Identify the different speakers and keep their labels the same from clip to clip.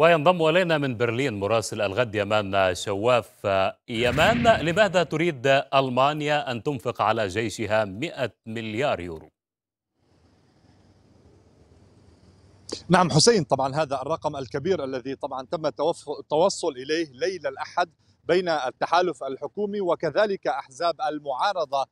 Speaker 1: وينضم الينا من برلين مراسل الغد يمان شواف يمان لماذا تريد المانيا ان تنفق على جيشها 100 مليار يورو؟
Speaker 2: نعم حسين طبعا هذا الرقم الكبير الذي طبعا تم التوصل اليه ليله الاحد بين التحالف الحكومي وكذلك احزاب المعارضه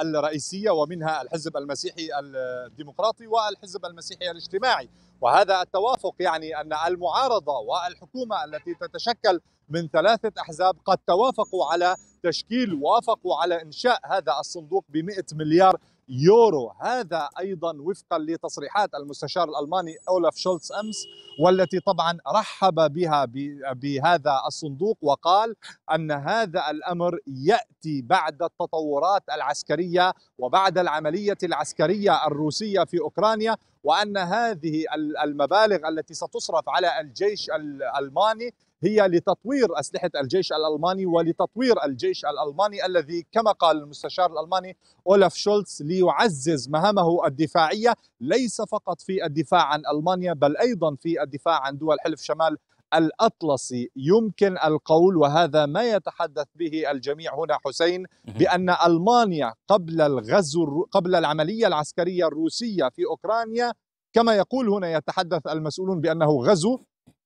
Speaker 2: الرئيسية ومنها الحزب المسيحي الديمقراطي والحزب المسيحي الاجتماعي وهذا التوافق يعني أن المعارضة والحكومة التي تتشكل من ثلاثة أحزاب قد توافقوا على تشكيل وافقوا على إنشاء هذا الصندوق بمئة مليار يورو هذا أيضا وفقا لتصريحات المستشار الألماني أولف شولتز أمس والتي طبعا رحب بها بهذا الصندوق وقال أن هذا الأمر يأتي بعد التطورات العسكرية وبعد العملية العسكرية الروسية في أوكرانيا وأن هذه المبالغ التي ستصرف على الجيش الألماني هي لتطوير أسلحة الجيش الألماني ولتطوير الجيش الألماني الذي كما قال المستشار الألماني أولاف شولتز ليعزز مهامه الدفاعية ليس فقط في الدفاع عن ألمانيا بل أيضا في الدفاع عن دول حلف شمال الاطلسي يمكن القول وهذا ما يتحدث به الجميع هنا حسين بان المانيا قبل الغزو قبل العمليه العسكريه الروسيه في اوكرانيا كما يقول هنا يتحدث المسؤولون بانه غزو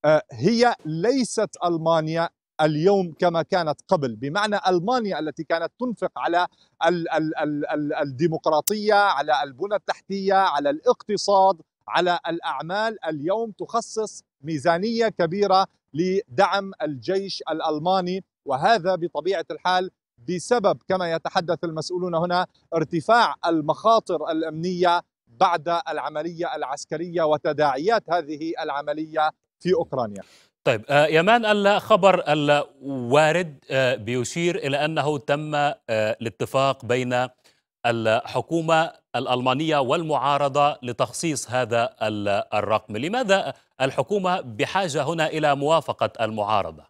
Speaker 2: آه، هي ليست المانيا اليوم كما كانت قبل بمعنى المانيا التي كانت تنفق على ال ال ال ال الديمقراطيه على البنى التحتيه على الاقتصاد على الاعمال اليوم تخصص ميزانيه كبيره لدعم الجيش الالماني وهذا بطبيعه الحال بسبب كما يتحدث المسؤولون هنا ارتفاع المخاطر الامنيه بعد العمليه العسكريه وتداعيات هذه العمليه في أوكرانيا
Speaker 1: طيب آه، يمان الخبر الوارد آه، بيشير إلى أنه تم آه، الاتفاق بين الحكومة الألمانية والمعارضة لتخصيص هذا الرقم لماذا الحكومة بحاجة هنا إلى موافقة المعارضة؟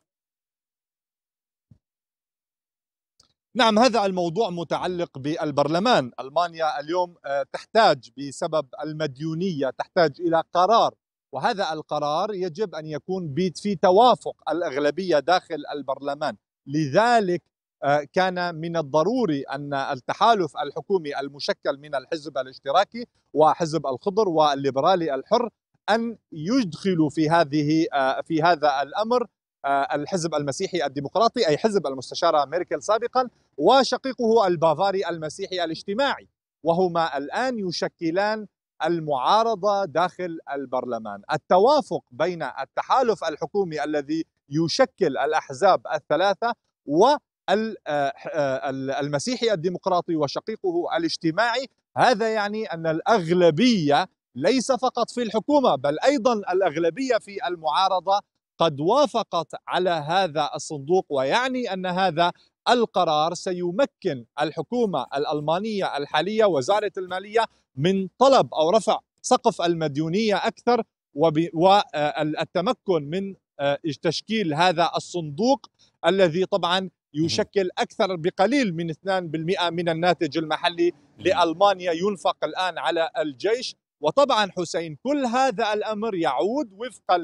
Speaker 2: نعم هذا الموضوع متعلق بالبرلمان ألمانيا اليوم تحتاج بسبب المديونية تحتاج إلى قرار وهذا القرار يجب أن يكون في توافق الأغلبية داخل البرلمان لذلك آه، كان من الضروري ان التحالف الحكومي المشكل من الحزب الاشتراكي وحزب الخضر والليبرالي الحر ان يدخلوا في هذه آه، في هذا الامر آه، الحزب المسيحي الديمقراطي اي حزب المستشاره ميركل سابقا وشقيقه البافاري المسيحي الاجتماعي وهما الان يشكلان المعارضه داخل البرلمان، التوافق بين التحالف الحكومي الذي يشكل الاحزاب الثلاثه والمسيحي آه، آه، الديمقراطي وشقيقه الاجتماعي، هذا يعني ان الاغلبيه ليس فقط في الحكومه بل ايضا الاغلبيه في المعارضه قد وافقت على هذا الصندوق ويعني ان هذا القرار سيمكن الحكومة الألمانية الحالية وزارة المالية من طلب أو رفع سقف المديونية أكثر والتمكن آه، من آه، تشكيل هذا الصندوق الذي طبعا يشكل أكثر بقليل من 2% من الناتج المحلي لألمانيا ينفق الآن على الجيش وطبعا حسين كل هذا الأمر يعود وفقا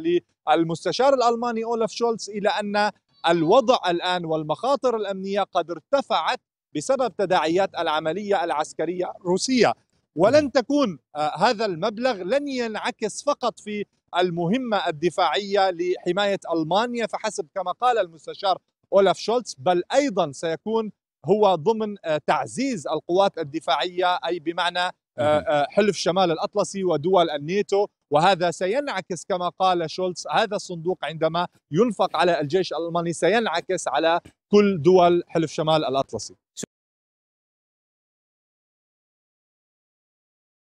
Speaker 2: للمستشار الألماني أولف شولتز إلى أن الوضع الآن والمخاطر الأمنية قد ارتفعت بسبب تداعيات العملية العسكرية الروسية ولن تكون آه، هذا المبلغ لن ينعكس فقط في المهمة الدفاعية لحماية ألمانيا فحسب كما قال المستشار أولاف شولتز بل أيضا سيكون هو ضمن آه، تعزيز القوات الدفاعيه اي بمعنى آه، آه، حلف شمال الاطلسي ودول الناتو وهذا سينعكس كما قال شولتز هذا الصندوق عندما ينفق على الجيش الالماني سينعكس على كل دول حلف شمال الاطلسي